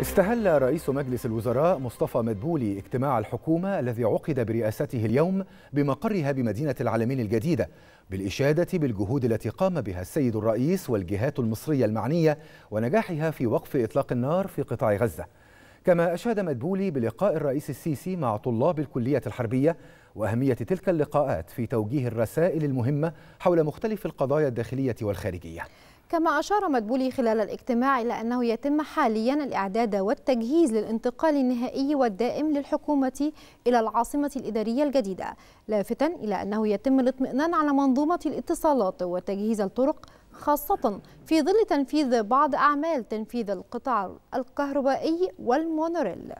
استهل رئيس مجلس الوزراء مصطفى مدبولي اجتماع الحكومة الذي عقد برئاسته اليوم بمقرها بمدينة العالمين الجديدة بالإشادة بالجهود التي قام بها السيد الرئيس والجهات المصرية المعنية ونجاحها في وقف إطلاق النار في قطاع غزة كما أشاد مدبولي بلقاء الرئيس السيسي مع طلاب الكلية الحربية وأهمية تلك اللقاءات في توجيه الرسائل المهمة حول مختلف القضايا الداخلية والخارجية كما أشار مدبولي خلال الاجتماع إلى أنه يتم حاليا الإعداد والتجهيز للانتقال النهائي والدائم للحكومة إلى العاصمة الإدارية الجديدة لافتا إلى أنه يتم الاطمئنان على منظومة الاتصالات وتجهيز الطرق خاصة في ظل تنفيذ بعض أعمال تنفيذ القطاع الكهربائي والمونوريل